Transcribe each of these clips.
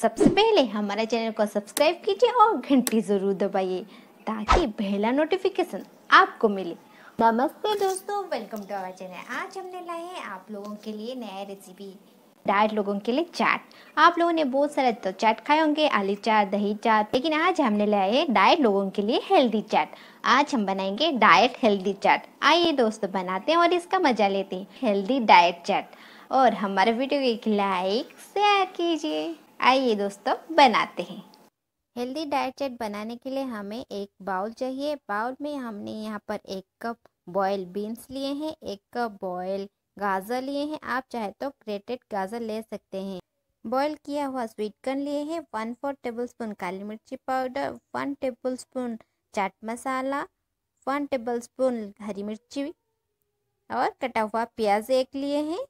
सबसे पहले हमारे चैनल को सब्सक्राइब कीजिए और घंटी ज़रूर दबाइए ताकि पहला नोटिफिकेशन आपको मिले नमस्ते दोस्तों वेलकम टू आवर चैनल आज हमने लाए हैं आप लोगों के लिए नया रेसिपी डाइट लोगों के लिए चाट आप लोगों ने बहुत सारे तो चाट खाए होंगे आलू चाट दही चाट लेकिन आज हमने लाए डाइट लोगों के लिए हेल्दी चाट आज हम बनाएंगे डाइट हेल्दी चाट आइए दोस्तों बनाते हैं और इसका मजा लेते हैं हेल्दी डाइट चाट और हमारे वीडियो को लाइक शेयर कीजिए आइए दोस्तों बनाते हैं हेल्दी डाइट चाट बनाने के लिए हमें एक बाउल चाहिए बाउल में हमने यहाँ पर एक कप बॉयल बीन्स लिए हैं एक कप बॉयल गाजर लिए हैं आप चाहे तो ग्रेटेड गाजर ले सकते हैं बॉईल किया हुआ स्वीट कॉर्न लिए हैं वन फोर टेबल स्पून काली मिर्ची powder one tablespoon chaat masala one tablespoon हरी मिर्ची और कटा हुआ प्याज एक लिए हैं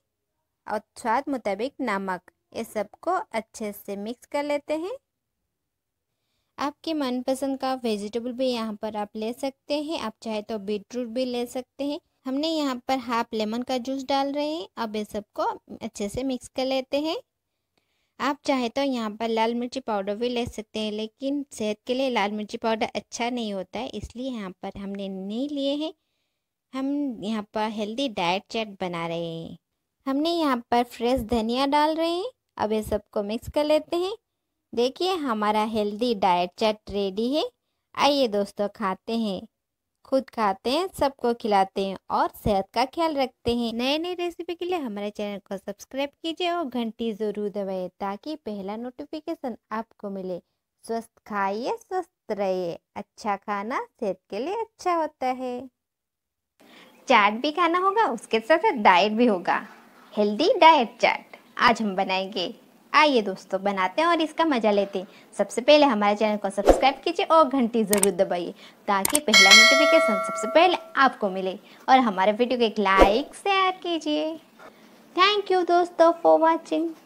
और स्वाद मुताबिक नमक ये सबको अच्छे से मिक्स कर लेते हैं आपके मनपसंद का वेजिटेबल भी यहाँ पर आप ले सकते हैं आप चाहे तो बीटरूट भी ले सकते हैं हमने यहाँ पर हाफ लेमन का जूस डाल रहे हैं अब ये सबको अच्छे से मिक्स कर लेते हैं आप चाहे तो यहाँ पर लाल मिर्ची पाउडर भी ले सकते हैं लेकिन सेहत के लिए लाल मिर्ची पाउडर अच्छा नहीं होता है इसलिए यहाँ पर हमने नहीं लिए हैं हम यहाँ पर हेल्दी डाइट चैट बना रहे हैं हमने यहाँ पर फ्रेश धनिया डाल रहे हैं अब ये सबको मिक्स कर लेते हैं देखिए हमारा हेल्दी डाइट चैट रेडी है आइए दोस्तों खाते हैं खुद खाते हैं सबको खिलाते हैं और सेहत का ख्याल रखते हैं नए नए रेसिपी के लिए हमारे चैनल को सब्सक्राइब कीजिए और घंटी जरूर दबाइए ताकि पहला नोटिफिकेशन आपको मिले स्वस्थ खाइए स्वस्थ रहिए अच्छा खाना सेहत के लिए अच्छा होता है चाट भी खाना होगा उसके साथ साथ डाइट भी होगा हेल्दी डाइट चाट आज हम बनाएंगे आइए दोस्तों बनाते हैं और इसका मज़ा लेते हैं सबसे पहले हमारे चैनल को सब्सक्राइब कीजिए और घंटी ज़रूर दबाइए ताकि पहला नोटिफिकेशन सबसे पहले आपको मिले और हमारे वीडियो को एक लाइक शेयर कीजिए थैंक यू दोस्तों फॉर वॉचिंग